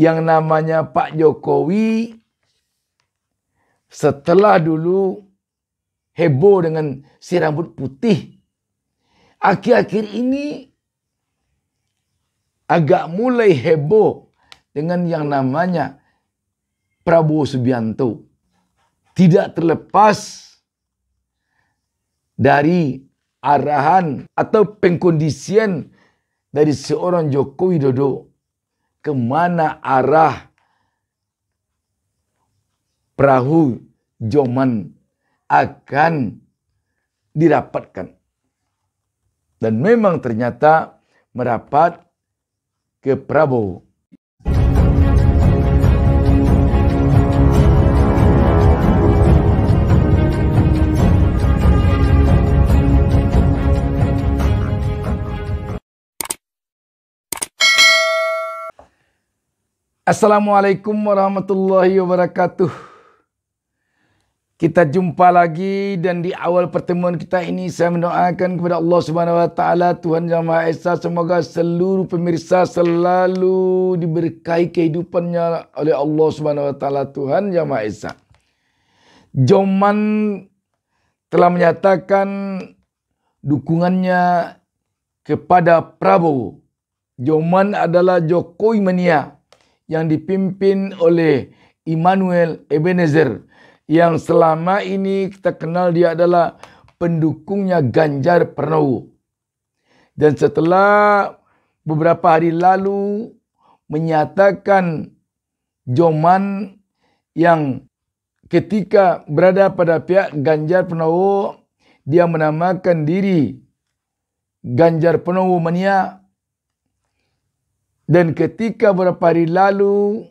yang namanya Pak Jokowi setelah dulu heboh dengan si rambut putih. Akhir-akhir ini agak mulai heboh dengan yang namanya Prabowo Subianto. Tidak terlepas dari arahan atau pengkondisian dari seorang Jokowi Dodo kemana arah perahu Joman akan dirapatkan. Dan memang ternyata merapat ke Prabowo. Assalamualaikum warahmatullahi wabarakatuh. Kita jumpa lagi dan di awal pertemuan kita ini saya mendoakan kepada Allah Subhanahu wa taala Tuhan Yang Maha Esa semoga seluruh pemirsa selalu diberkahi kehidupannya oleh Allah Subhanahu wa taala Tuhan Yang Maha Esa. Joman telah menyatakan dukungannya kepada Prabowo. Joman adalah Jokowi mania yang dipimpin oleh Immanuel Ebenezer yang selama ini kita kenal dia adalah pendukungnya Ganjar Pranowo. Dan setelah beberapa hari lalu menyatakan Joman yang ketika berada pada pihak Ganjar Pranowo dia menamakan diri Ganjar Pranowo mania dan ketika beberapa hari lalu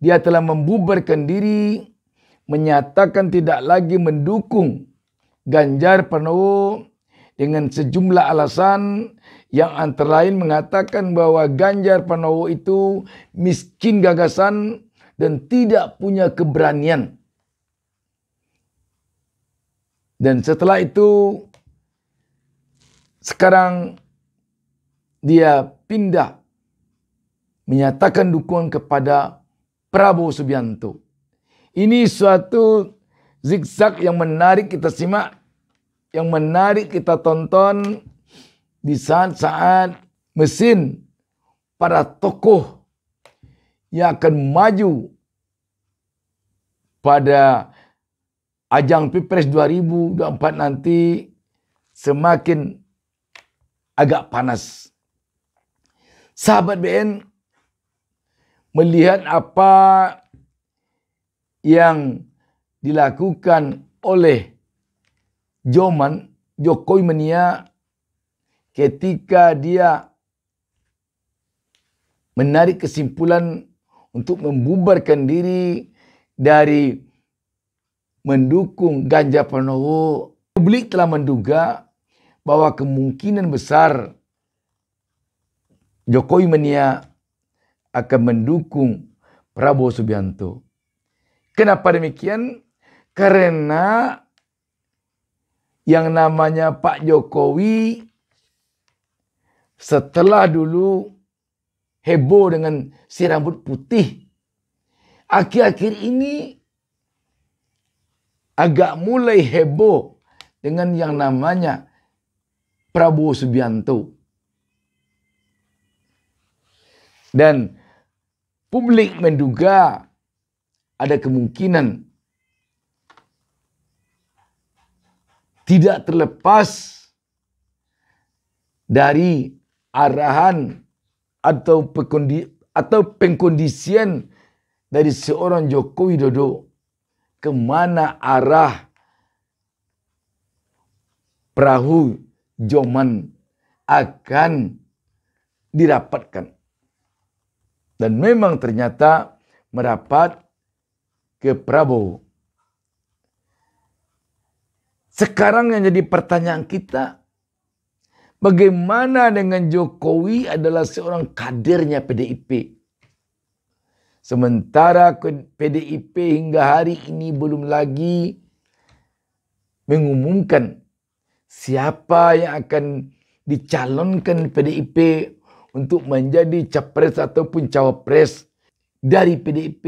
dia telah membubarkan diri, menyatakan tidak lagi mendukung Ganjar Pranowo dengan sejumlah alasan yang antara lain mengatakan bahwa Ganjar Pranowo itu miskin gagasan dan tidak punya keberanian. Dan setelah itu sekarang dia pindah menyatakan dukungan kepada Prabowo Subianto. Ini suatu zigzag yang menarik kita simak, yang menarik kita tonton di saat-saat mesin para tokoh yang akan maju pada ajang Pilpres 2024 nanti semakin agak panas. Sahabat BN, melihat apa yang dilakukan oleh Joman Jokowi Mania ketika dia menarik kesimpulan untuk membubarkan diri dari mendukung Ganjar Pranowo. Publik telah menduga bahwa kemungkinan besar Jokowi Mania akan mendukung Prabowo Subianto. Kenapa demikian? Karena yang namanya Pak Jokowi setelah dulu heboh dengan si rambut putih. Akhir-akhir ini agak mulai heboh dengan yang namanya Prabowo Subianto. Dan Publik menduga ada kemungkinan tidak terlepas dari arahan atau pekondi, atau pengkondisian dari seorang Joko Widodo kemana arah perahu Joman akan dirapatkan. Dan memang ternyata merapat ke Prabowo. Sekarang yang jadi pertanyaan kita, bagaimana dengan Jokowi adalah seorang kadernya PDIP. Sementara PDIP hingga hari ini belum lagi mengumumkan siapa yang akan dicalonkan PDIP untuk menjadi capres ataupun cawapres dari PDIP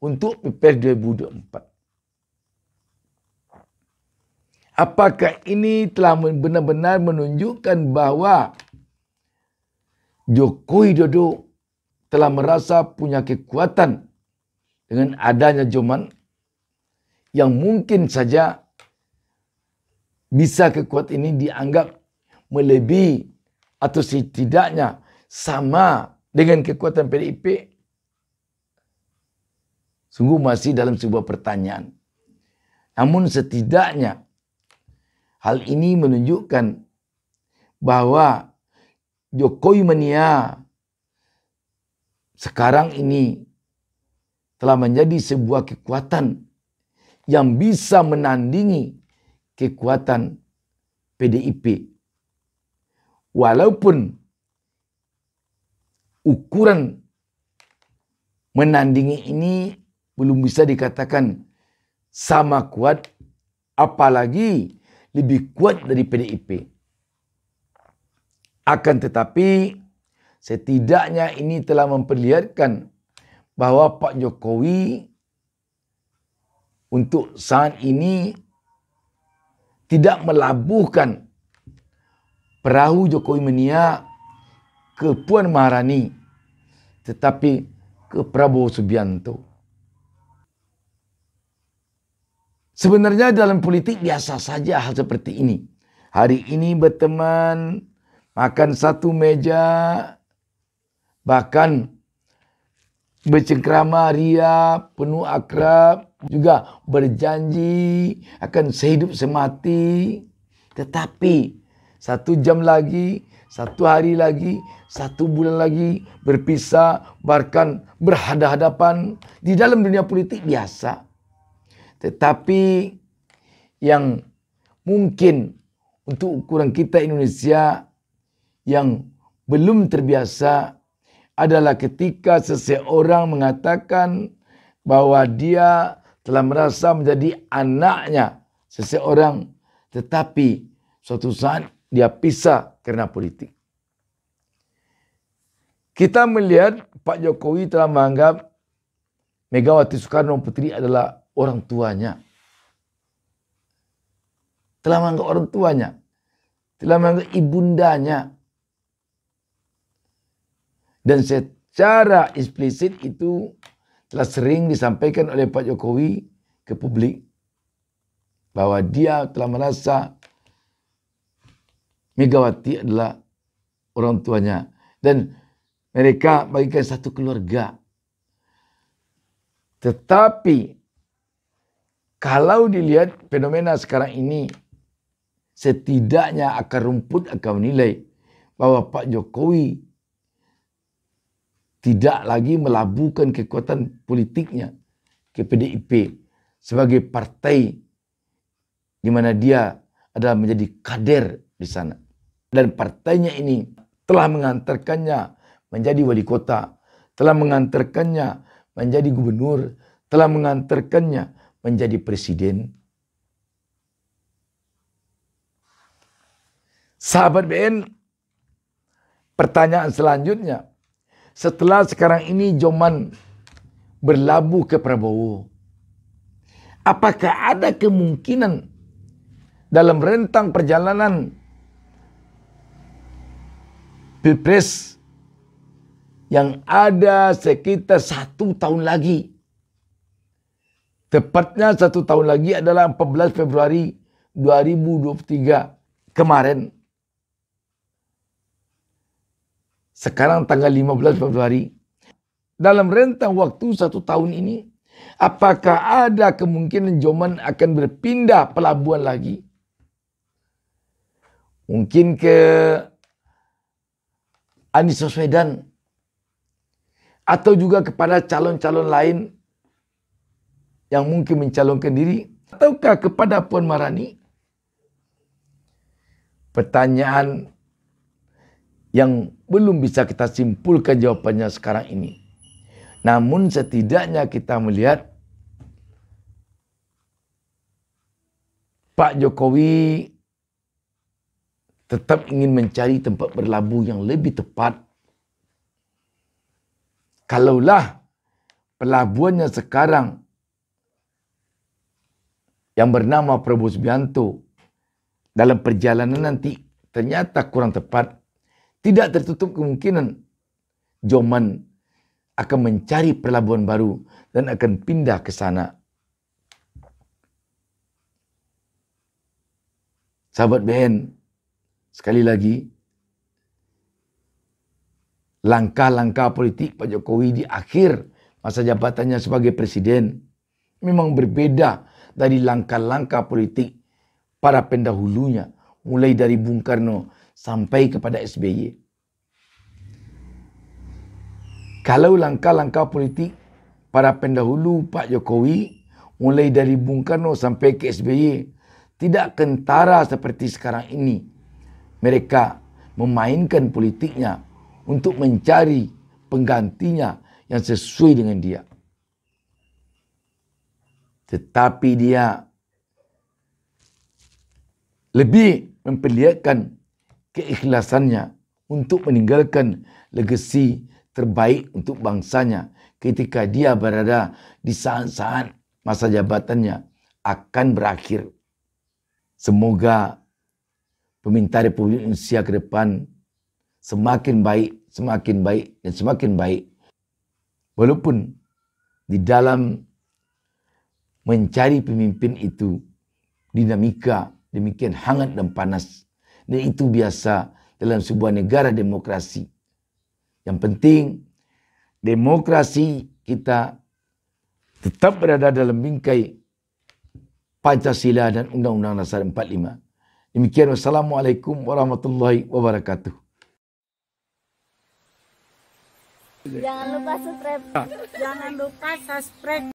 untuk PPR 2024. Apakah ini telah benar-benar menunjukkan bahwa Jokowi Dodo telah merasa punya kekuatan dengan adanya Joman yang mungkin saja bisa kekuatan ini dianggap melebihi atau setidaknya sama dengan kekuatan PDIP? Sungguh masih dalam sebuah pertanyaan. Namun setidaknya hal ini menunjukkan bahwa Jokowi mania sekarang ini telah menjadi sebuah kekuatan yang bisa menandingi kekuatan PDIP. Walaupun ukuran menandingi ini belum bisa dikatakan sama kuat apalagi lebih kuat dari PDIP. Akan tetapi setidaknya ini telah memperlihatkan bahwa Pak Jokowi untuk saat ini tidak melabuhkan perahu Jokowi meniak ke Puan Maharani tetapi ke Prabowo Subianto. Sebenarnya dalam politik biasa saja hal seperti ini. Hari ini berteman, makan satu meja, bahkan bercengkrama ria, penuh akrab, juga berjanji akan sehidup semati. Tetapi satu jam lagi satu hari lagi, satu bulan lagi berpisah, bahkan berhadapan di dalam dunia politik biasa. Tetapi yang mungkin untuk ukuran kita Indonesia yang belum terbiasa adalah ketika seseorang mengatakan bahwa dia telah merasa menjadi anaknya seseorang tetapi suatu saat dia pisah karena politik. Kita melihat Pak Jokowi telah menganggap Megawati Soekarno Putri adalah orang tuanya. Telah menganggap orang tuanya. Telah menganggap ibundanya. Dan secara eksplisit itu telah sering disampaikan oleh Pak Jokowi ke publik. Bahwa dia telah merasa Megawati adalah orang tuanya dan mereka bagikan satu keluarga. Tetapi kalau dilihat fenomena sekarang ini setidaknya akar rumput akan menilai bahwa Pak Jokowi tidak lagi melabuhkan kekuatan politiknya ke PDIP sebagai partai di mana dia adalah menjadi kader di sana. Dan partainya ini telah mengantarkannya menjadi wali kota, telah mengantarkannya menjadi gubernur, telah mengantarkannya menjadi presiden. Sahabat BN, pertanyaan selanjutnya. Setelah sekarang ini Joman berlabuh ke Prabowo, apakah ada kemungkinan dalam rentang perjalanan pilpres yang ada sekitar satu tahun lagi. Tepatnya satu tahun lagi adalah 14 Februari 2023 kemarin. Sekarang tanggal 15 Februari. Dalam rentang waktu satu tahun ini, apakah ada kemungkinan Joman akan berpindah pelabuhan lagi? Mungkin ke Anies Baswedan atau juga kepada calon-calon lain yang mungkin mencalonkan diri ataukah kepada Puan Marani? Pertanyaan yang belum bisa kita simpulkan jawabannya sekarang ini. Namun setidaknya kita melihat Pak Jokowi tetap ingin mencari tempat berlabuh yang lebih tepat, kalaulah pelabuhannya sekarang yang bernama Prabowo Subianto dalam perjalanan nanti ternyata kurang tepat, tidak tertutup kemungkinan Joman akan mencari pelabuhan baru dan akan pindah ke sana. Sahabat BN, Sekali lagi, langkah-langkah politik Pak Jokowi di akhir masa jabatannya sebagai presiden memang berbeda dari langkah-langkah politik para pendahulunya, mulai dari Bung Karno sampai kepada SBY. Kalau langkah-langkah politik para pendahulu Pak Jokowi, mulai dari Bung Karno sampai ke SBY, tidak kentara seperti sekarang ini mereka memainkan politiknya untuk mencari penggantinya yang sesuai dengan dia. Tetapi dia lebih memperlihatkan keikhlasannya untuk meninggalkan legasi terbaik untuk bangsanya ketika dia berada di saat-saat masa jabatannya akan berakhir. Semoga peminta Republik Indonesia ke depan semakin baik, semakin baik, dan semakin baik. Walaupun di dalam mencari pemimpin itu dinamika demikian hangat dan panas. Dan itu biasa dalam sebuah negara demokrasi. Yang penting demokrasi kita tetap berada dalam bingkai Pancasila dan Undang-Undang Dasar 45. Demikian wassalamualaikum warahmatullahi wabarakatuh. Jangan lupa subscribe. Jangan lupa subscribe.